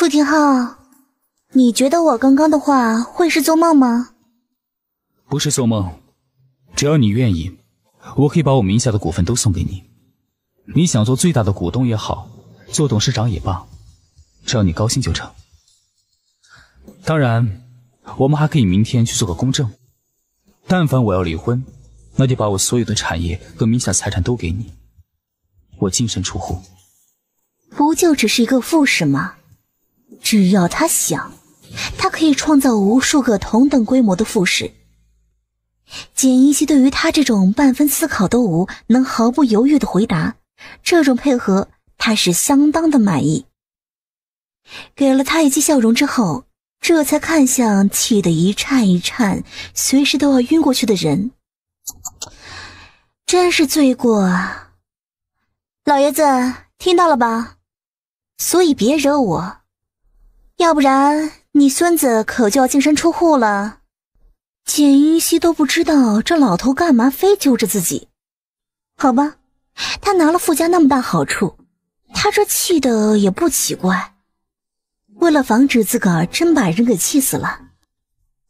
傅廷浩，你觉得我刚刚的话会是做梦吗？不是做梦，只要你愿意，我可以把我名下的股份都送给你。你想做最大的股东也好，做董事长也罢，只要你高兴就成。当然，我们还可以明天去做个公证。但凡我要离婚，那就把我所有的产业和名下财产都给你，我净身出户。不就只是一个富士吗？只要他想，他可以创造无数个同等规模的复试。简一希对于他这种半分思考都无、能毫不犹豫的回答，这种配合他是相当的满意。给了他一记笑容之后，这才看向气得一颤一颤、随时都要晕过去的人，真是罪过啊！老爷子听到了吧？所以别惹我。要不然你孙子可就要净身出户了。简云溪都不知道这老头干嘛非揪着自己。好吧，他拿了傅家那么大好处，他这气的也不奇怪。为了防止自个儿真把人给气死了，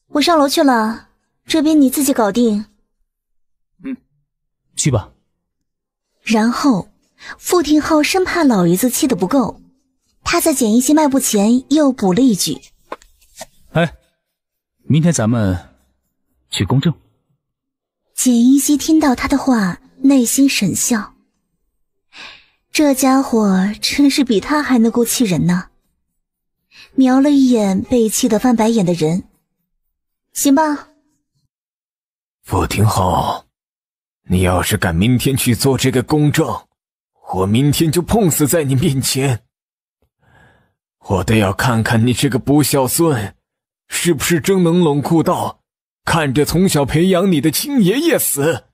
我上楼去了，这边你自己搞定。嗯，去吧。然后傅廷皓生怕老爷子气得不够。他在简一些迈步前又补了一句：“哎，明天咱们去公证。”简一希听到他的话，内心沈笑，这家伙真是比他还能够气人呢。瞄了一眼被气得翻白眼的人，行吧。傅廷皓，你要是敢明天去做这个公证，我明天就碰死在你面前。我倒要看看你这个不孝孙，是不是真能冷酷到看着从小培养你的亲爷爷死？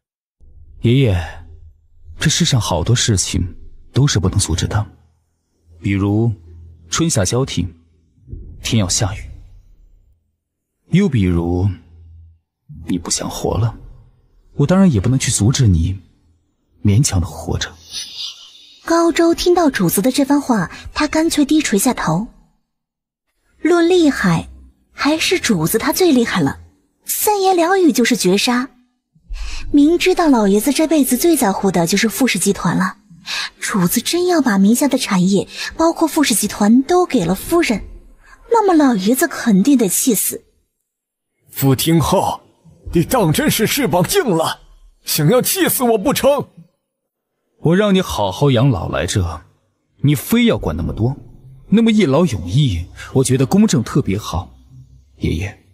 爷爷，这世上好多事情都是不能阻止的，比如春夏交替，天要下雨；又比如你不想活了，我当然也不能去阻止你勉强的活着。高周听到主子的这番话，他干脆低垂下头。论厉害，还是主子他最厉害了，三言两语就是绝杀。明知道老爷子这辈子最在乎的就是富氏集团了，主子真要把名下的产业，包括富氏集团，都给了夫人，那么老爷子肯定得气死。傅听浩，你当真是翅膀硬了，想要气死我不成？我让你好好养老来着，你非要管那么多，那么一劳永逸，我觉得公正特别好，爷爷。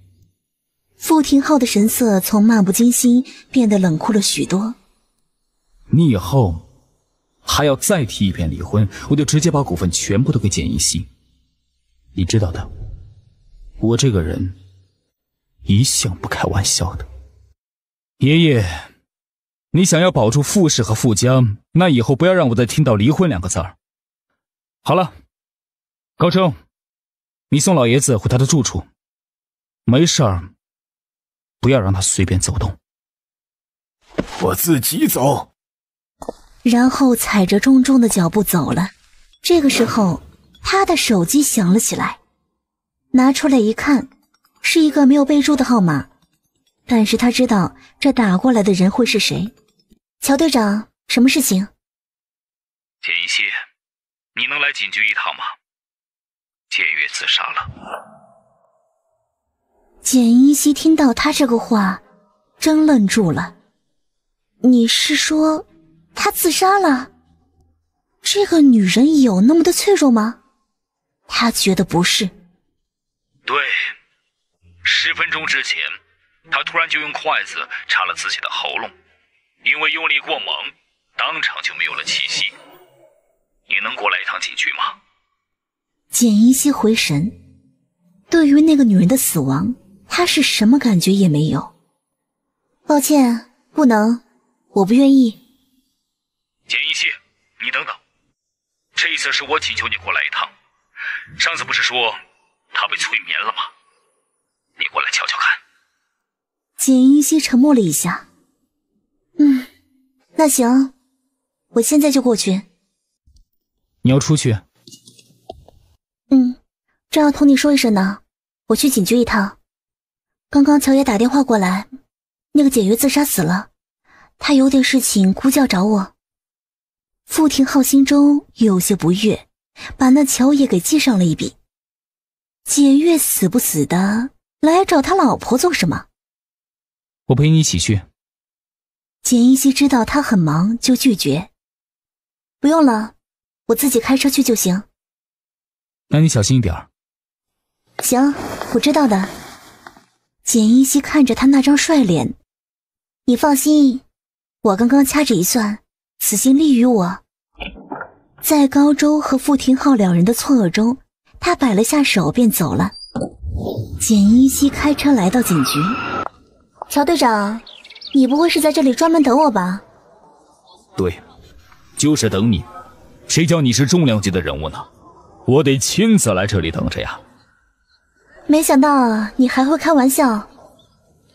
傅廷浩的神色从漫不经心变得冷酷了许多。你以后还要再提一遍离婚，我就直接把股份全部都给简一夕。你知道的，我这个人一向不开玩笑的，爷爷。你想要保住傅氏和傅江，那以后不要让我再听到“离婚”两个字儿。好了，高升，你送老爷子回他的住处，没事儿，不要让他随便走动。我自己走。然后踩着重重的脚步走了。这个时候，他的手机响了起来，拿出来一看，是一个没有备注的号码，但是他知道这打过来的人会是谁。乔队长，什么事情？简一希，你能来警局一趟吗？简月自杀了。简一希听到他这个话，真愣住了。你是说她自杀了？这个女人有那么的脆弱吗？他觉得不是。对，十分钟之前，她突然就用筷子插了自己的喉咙。因为用力过猛，当场就没有了气息。你能过来一趟警局吗？简一夕回神，对于那个女人的死亡，她是什么感觉也没有。抱歉，不能，我不愿意。简一夕，你等等，这一次是我请求你过来一趟。上次不是说她被催眠了吗？你过来瞧瞧看。简一夕沉默了一下。嗯，那行，我现在就过去。你要出去？嗯，正要同你说一声呢。我去警局一趟。刚刚乔爷打电话过来，那个简约自杀死了，他有点事情，估计要找我。傅廷浩心中有些不悦，把那乔爷给记上了一笔。简月死不死的，来找他老婆做什么？我陪你一起去。简一希知道他很忙，就拒绝。不用了，我自己开车去就行。那你小心一点。行，我知道的。简一希看着他那张帅脸，你放心，我刚刚掐指一算，此行利于我。在高周和傅廷皓两人的错愕中，他摆了下手便走了。简一希开车来到警局，乔队长。你不会是在这里专门等我吧？对，就是等你。谁叫你是重量级的人物呢？我得亲自来这里等着呀。没想到你还会开玩笑。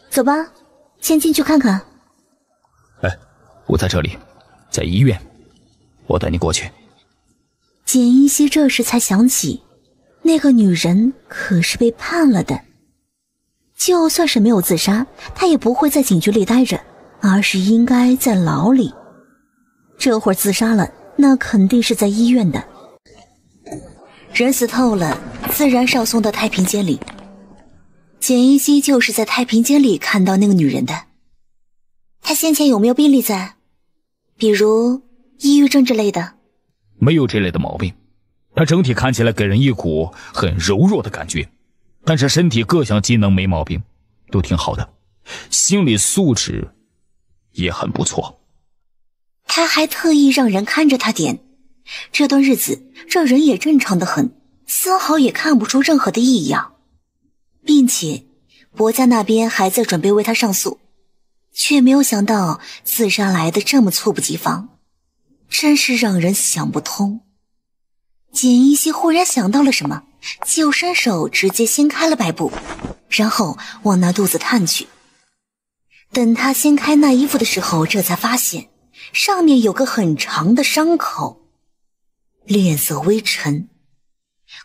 走吧，先进去看看。哎，我在这里，在医院。我带你过去。简一希这时才想起，那个女人可是被判了的。就算是没有自杀，他也不会在警局里待着，而是应该在牢里。这会儿自杀了，那肯定是在医院的。人死透了，自然是要送到太平间里。简一希就是在太平间里看到那个女人的。她先前有没有病历在？比如抑郁症之类的？没有这类的毛病。她整体看起来给人一股很柔弱的感觉。但是身体各项机能没毛病，都挺好的，心理素质也很不错。他还特意让人看着他点，这段日子这人也正常的很，丝毫也看不出任何的异样，并且博家那边还在准备为他上诉，却没有想到自杀来的这么猝不及防，真是让人想不通。简一希忽然想到了什么。就伸手直接掀开了白布，然后往那肚子探去。等他掀开那衣服的时候，这才发现上面有个很长的伤口，脸色微沉。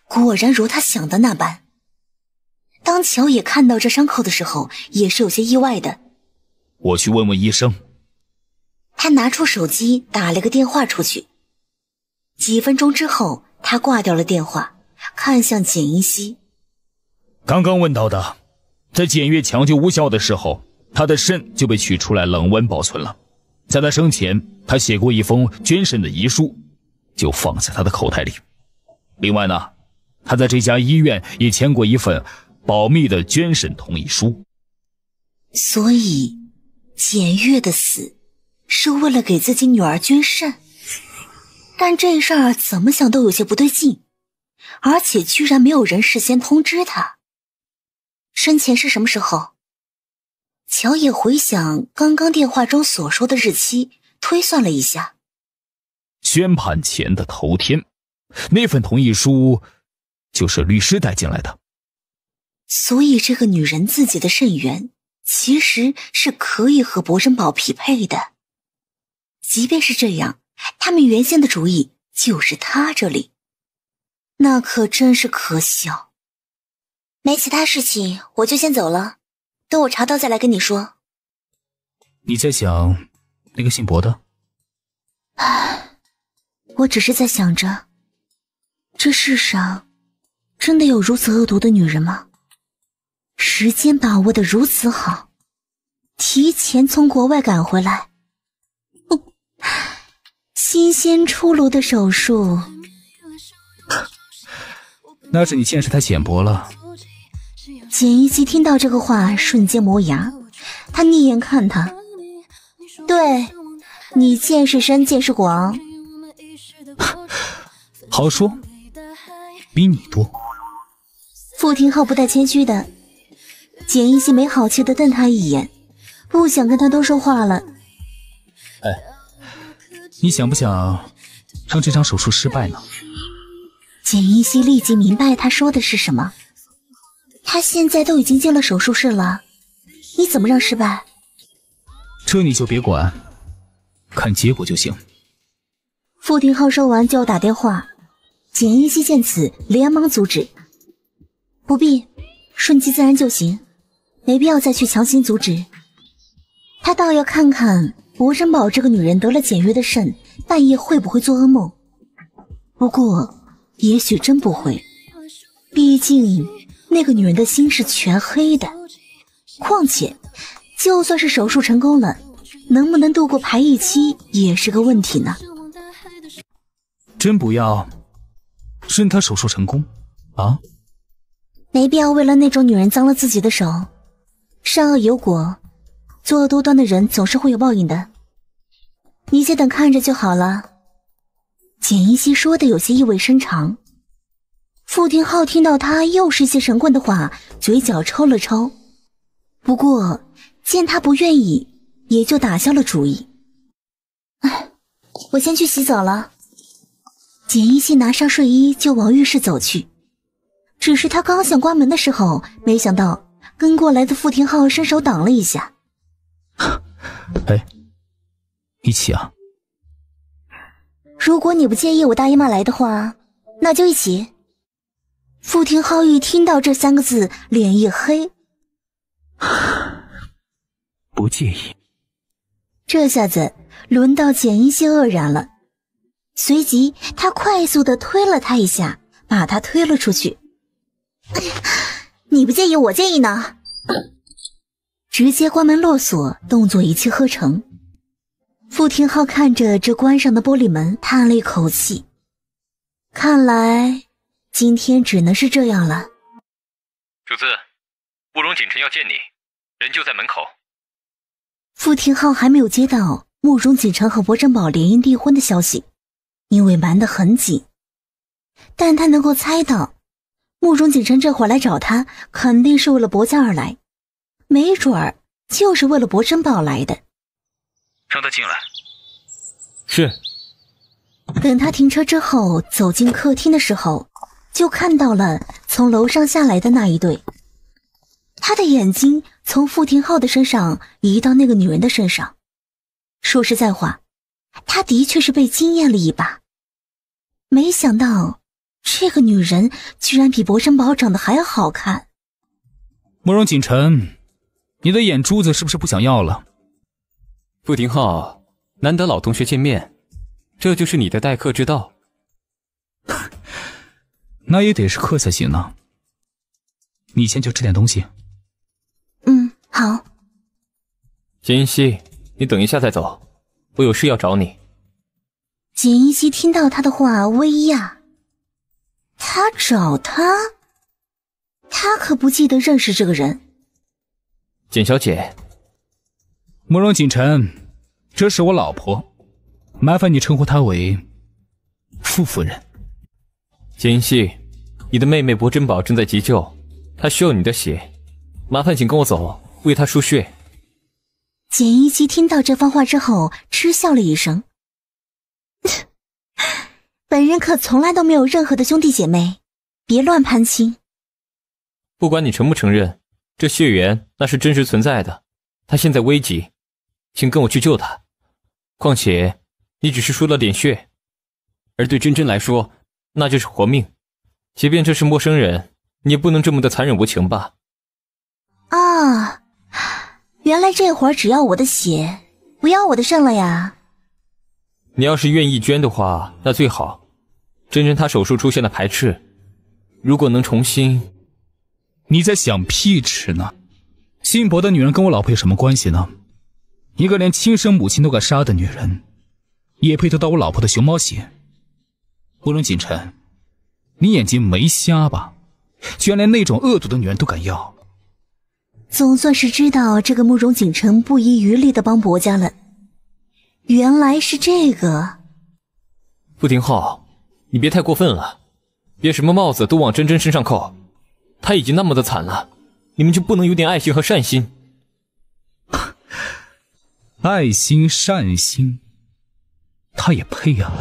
果然如他想的那般。当乔野看到这伤口的时候，也是有些意外的。我去问问医生。他拿出手机打了个电话出去。几分钟之后，他挂掉了电话。看向简一希。刚刚问到的，在简月抢救无效的时候，他的肾就被取出来冷温保存了。在他生前，他写过一封捐肾的遗书，就放在他的口袋里。另外呢，他在这家医院也签过一份保密的捐肾同意书。所以，简月的死是为了给自己女儿捐肾，但这事儿怎么想都有些不对劲。而且居然没有人事先通知他。生前是什么时候？乔也回想刚刚电话中所说的日期，推算了一下。宣判前的头天，那份同意书就是律师带进来的。所以这个女人自己的肾源其实是可以和博珍宝匹配的。即便是这样，他们原先的主意就是他这里。那可真是可笑。没其他事情，我就先走了。等我查到再来跟你说。你在想那个姓薄的？唉，我只是在想着，这世上真的有如此恶毒的女人吗？时间把握的如此好，提前从国外赶回来，不，新鲜出炉的手术。那是你见识太浅薄了。简一夕听到这个话，瞬间磨牙，他逆眼看他，对，你见识深，见识广，好说，比你多。傅廷浩不带谦虚的，简一夕没好气的瞪他一眼，不想跟他多说话了。哎，你想不想让这场手术失败呢？简一希立即明白他说的是什么。他现在都已经进了手术室了，你怎么让失败？这你就别管，看结果就行。傅廷浩说完就要打电话，简一希见此连忙阻止：“不必，顺其自然就行，没必要再去强行阻止。”他倒要看看吴珍宝这个女人得了简约的肾，半夜会不会做噩梦。不过。也许真不会，毕竟那个女人的心是全黑的。况且，就算是手术成功了，能不能度过排异期也是个问题呢。真不要，任他手术成功啊？没必要为了那种女人脏了自己的手。善恶有果，作恶多端的人总是会有报应的。你且等看着就好了。简一希说的有些意味深长，傅廷浩听到他又是些神棍的话，嘴角抽了抽，不过见他不愿意，也就打消了主意。哎，我先去洗澡了。简一希拿上睡衣就往浴室走去，只是他刚想关门的时候，没想到跟过来的傅廷浩伸手挡了一下。哎，一起啊。如果你不介意我大姨妈来的话，那就一起。傅廷浩一听到这三个字，脸一黑，不介意。这下子轮到简一些愕然了，随即他快速的推了他一下，把他推了出去。你不介意，我介意呢。直接关门落锁，动作一气呵成。傅廷浩看着这关上的玻璃门，叹了一口气。看来今天只能是这样了。主子，慕容锦城要见你，人就在门口。傅廷浩还没有接到慕容锦城和薄振宝联姻订婚的消息，因为瞒得很紧。但他能够猜到，慕容锦城这会儿来找他，肯定是为了薄家而来，没准儿就是为了薄振宝来的。让他进来。是。等他停车之后走进客厅的时候，就看到了从楼上下来的那一对。他的眼睛从傅廷浩的身上移到那个女人的身上。说实在话，他的确是被惊艳了一把。没想到这个女人居然比博生宝长得还要好看。慕容锦晨，你的眼珠子是不是不想要了？傅廷浩，难得老同学见面，这就是你的待客之道。那也得是客才行呢。你先去吃点东西。嗯，好。简一溪，你等一下再走，我有事要找你。简一溪听到他的话，微讶：他找他？他可不记得认识这个人。简小姐。慕容锦晨，这是我老婆，麻烦你称呼她为傅夫人。锦西，你的妹妹薄珍宝正在急救，她需要你的血，麻烦请跟我走，为她输血。简一机听到这番话之后，嗤笑了一声：“ 本人可从来都没有任何的兄弟姐妹，别乱攀亲。”不管你承不承认，这血缘那是真实存在的，她现在危急。请跟我去救他。况且，你只是输了点血，而对珍珍来说，那就是活命。即便这是陌生人，你也不能这么的残忍无情吧？啊，原来这会儿只要我的血，不要我的肾了呀？你要是愿意捐的话，那最好。珍珍她手术出现了排斥，如果能重新……你在想屁吃呢？辛博的女人跟我老婆有什么关系呢？一个连亲生母亲都敢杀的女人，也配得到我老婆的熊猫血？慕容锦晨，你眼睛没瞎吧？居然连那种恶毒的女人都敢要？总算是知道这个慕容锦晨不遗余力的帮薄家了。原来是这个。傅廷浩，你别太过分了，别什么帽子都往真真身上扣。她已经那么的惨了，你们就不能有点爱心和善心？爱心善心，他也配啊！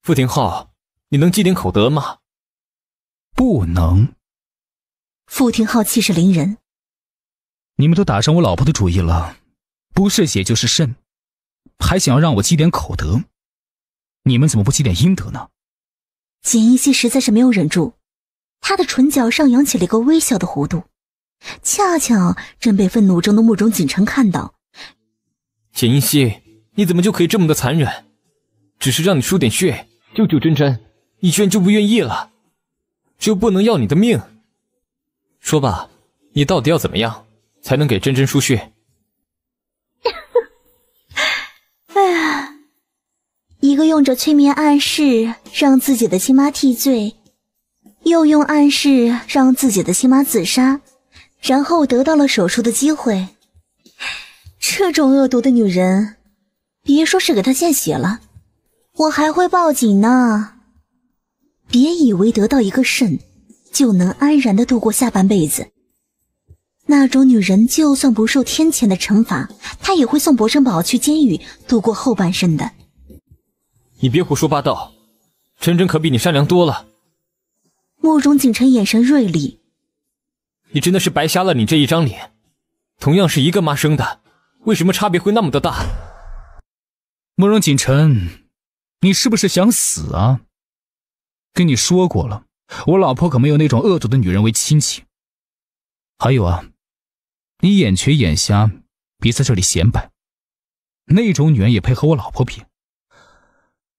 傅廷浩，你能积点口德吗？不能。傅廷浩气势凌人，你们都打上我老婆的主意了，不是血就是肾，还想要让我积点口德？你们怎么不积点阴德呢？锦衣计实在是没有忍住，他的唇角上扬起了一个微笑的弧度，恰巧正被愤怒中的慕容锦城看到。简音希，你怎么就可以这么的残忍？只是让你输点血救救珍珍，你居然就不愿意了？就不能要你的命？说吧，你到底要怎么样才能给珍珍输血？哎呀，一个用着催眠暗示让自己的亲妈替罪，又用暗示让自己的亲妈自杀，然后得到了手术的机会。这种恶毒的女人，别说是给她献血了，我还会报警呢。别以为得到一个肾就能安然的度过下半辈子。那种女人，就算不受天谴的惩罚，她也会送博胜宝去监狱度过后半生的。你别胡说八道，真真可比你善良多了。慕容景晨眼神锐利，你真的是白瞎了你这一张脸。同样是一个妈生的。为什么差别会那么的大？慕容锦晨，你是不是想死啊？跟你说过了，我老婆可没有那种恶毒的女人为亲戚。还有啊，你眼瘸眼瞎，别在这里显摆，那种女人也配和我老婆比？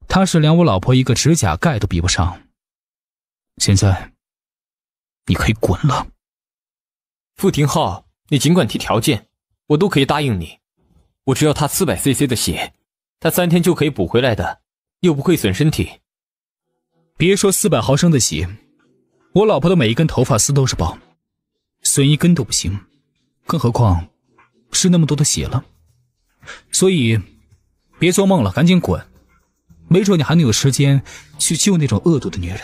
她是连我老婆一个指甲盖都比不上。现在，你可以滚了。傅廷皓，你尽管提条件。我都可以答应你，我只要他四百 CC 的血，他三天就可以补回来的，又不会损身体。别说四百毫升的血，我老婆的每一根头发丝都是宝，损一根都不行，更何况是那么多的血了。所以，别做梦了，赶紧滚，没准你还能有时间去救那种恶毒的女人。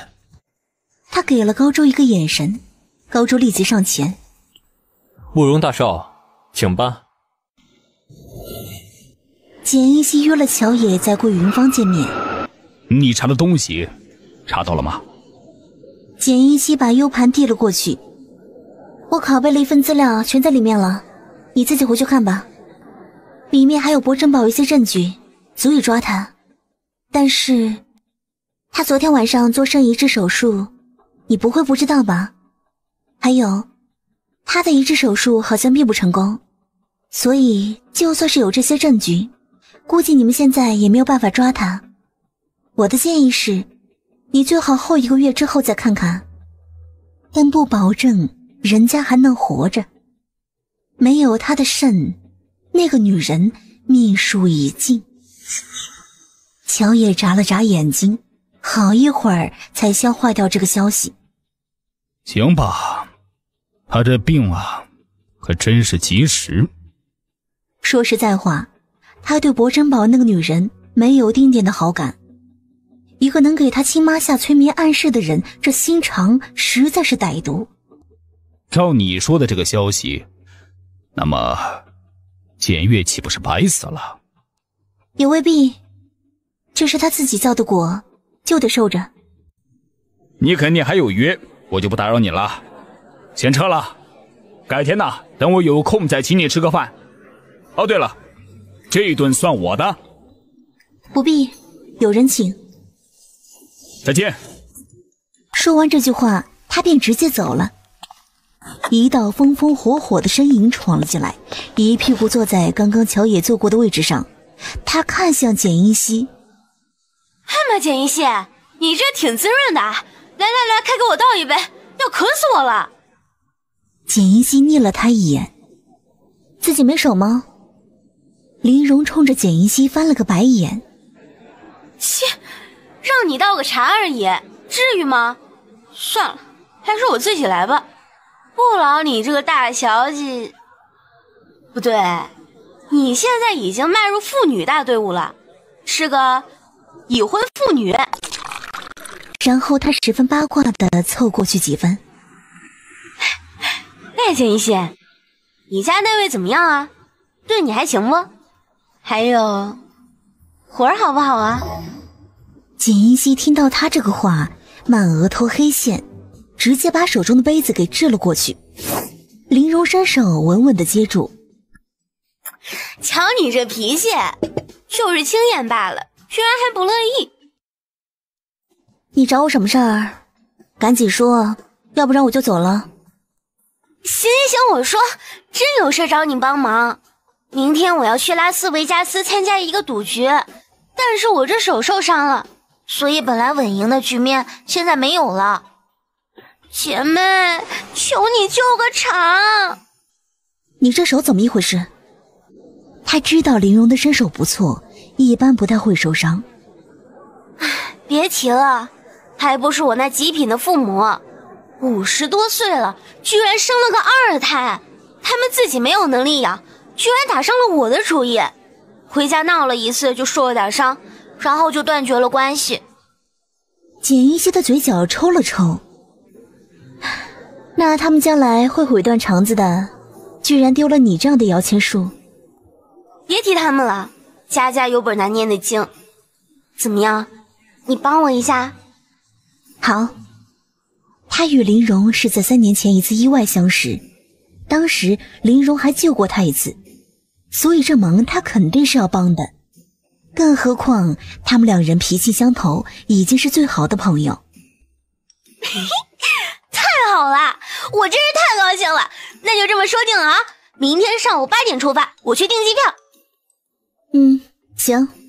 他给了高周一个眼神，高周立即上前。慕容大少，请吧。简一夕约了乔野在桂云芳见面。你查的东西查到了吗？简一夕把 U 盘递了过去，我拷贝了一份资料，全在里面了，你自己回去看吧。里面还有薄振宝一些证据，足以抓他。但是，他昨天晚上做肾移植手术，你不会不知道吧？还有，他的移植手术好像并不成功。所以，就算是有这些证据，估计你们现在也没有办法抓他。我的建议是，你最好后一个月之后再看看，但不保证人家还能活着。没有他的肾，那个女人命数已尽。乔野眨了眨眼睛，好一会儿才消化掉这个消息。行吧，他这病啊，可真是及时。说实在话，他对薄珍宝那个女人没有丁点的好感。一个能给他亲妈下催眠暗示的人，这心肠实在是歹毒。照你说的这个消息，那么简月岂不是白死了？也未必，这是他自己造的果，就得受着。你肯定还有约，我就不打扰你了，先撤了。改天呐，等我有空再请你吃个饭。哦，对了，这顿算我的。不必，有人请。再见。说完这句话，他便直接走了。一道风风火火的身影闯了进来，一屁股坐在刚刚乔野坐过的位置上。他看向简一溪：“哎妈，简一溪，你这挺滋润的。来来来，快给我倒一杯，要渴死我了。”简一溪睨了他一眼：“自己没手吗？”林荣冲着简一溪翻了个白眼，切，让你倒个茶而已，至于吗？算了，还是我自己来吧。不劳你这个大小姐。不对，你现在已经迈入妇女大队伍了，是个已婚妇女。然后他十分八卦的凑过去几分，哎，简一溪，你家那位怎么样啊？对你还行不？还有，活儿好不好啊？简一希听到他这个话，满额头黑线，直接把手中的杯子给掷了过去。林容山手稳稳的接住，瞧你这脾气，就是轻言罢了，居然还不乐意。你找我什么事儿？赶紧说，要不然我就走了。行行行，我说真有事找你帮忙。明天我要去拉斯维加斯参加一个赌局，但是我这手受伤了，所以本来稳赢的局面现在没有了。姐妹，求你救个场！你这手怎么一回事？他知道林荣的身手不错，一般不太会受伤。唉，别提了，还不是我那极品的父母，五十多岁了居然生了个二胎，他们自己没有能力养。居然打上了我的主意，回家闹了一次就受了点伤，然后就断绝了关系。锦衣些的嘴角抽了抽，那他们将来会毁断肠子的，居然丢了你这样的摇钱树，别提他们了，家家有本难念的经。怎么样，你帮我一下？好。他与林荣是在三年前一次意外相识，当时林荣还救过他一次。所以这忙他肯定是要帮的，更何况他们两人脾气相投，已经是最好的朋友。太好了，我真是太高兴了。那就这么说定了啊！明天上午八点出发，我去订机票。嗯，行。